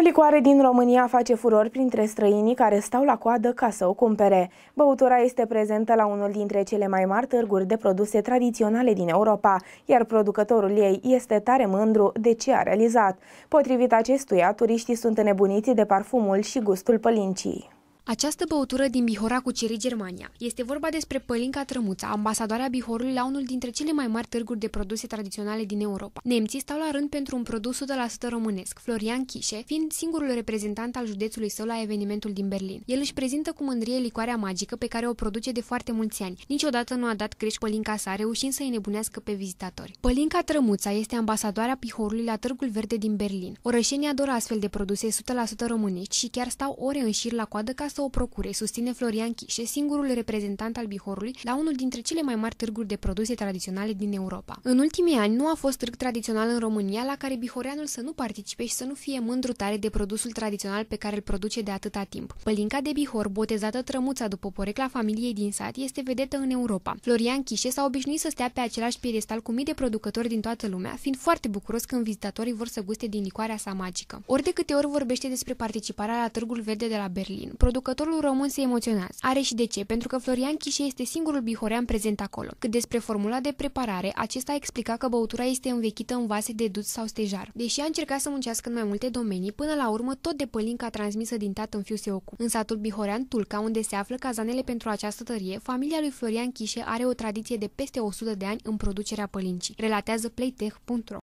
licoare din România face furor printre străinii care stau la coadă ca să o cumpere. Băutura este prezentă la unul dintre cele mai mari târguri de produse tradiționale din Europa, iar producătorul ei este tare mândru de ce a realizat. Potrivit acestuia, turiștii sunt înnebuniți de parfumul și gustul pălincii. Această băutură din Bihora cu Ceri Germania. Este vorba despre Pălinca Trămuța, ambasadoarea Bihorului la unul dintre cele mai mari târguri de produse tradiționale din Europa. Nemții stau la rând pentru un produs 100% românesc, Florian Chișe, fiind singurul reprezentant al județului său la evenimentul din Berlin. El își prezintă cu mândrie licoarea magică pe care o produce de foarte mulți ani. Niciodată nu a dat greș Pălinca sa, reușind să îi nebunească pe vizitatori. Pălinca Trămuța este ambasadoarea Bihorului la Târgul Verde din Berlin. Orășenii adoră astfel de produse 100% românești și chiar stau ore în șir la coadă ca să să o procure, susține Florian Chișe, singurul reprezentant al Bihorului, la unul dintre cele mai mari târguri de produse tradiționale din Europa. În ultimii ani nu a fost târg tradițional în România la care bihoreanul să nu participe și să nu fie mândru tare de produsul tradițional pe care îl produce de atâta timp. Pălinca de Bihor, botezată Trămuța după porecla familiei din sat, este vedetă în Europa. Florian Chișe s-a obișnuit să stea pe același piedestal cu mii de producători din toată lumea, fiind foarte bucuros când vizitatorii vor să guste din licoarea sa magică. Ori de câte ori vorbește despre participarea la Târgul Verde de la Berlin, producă Jucătorul român se emoționează. Are și de ce, pentru că Florian Chișe este singurul bihorean prezent acolo. Cât despre formula de preparare, acesta a explicat că băutura este învechită în vase de duț sau stejar. Deși a încercat să muncească în mai multe domenii, până la urmă tot de pălinca transmisă din tată în fiu se ocupă. În satul bihorean Tulca, unde se află cazanele pentru această tărie, familia lui Florian Chișe are o tradiție de peste 100 de ani în producerea pălincii, relatează playtech.ro.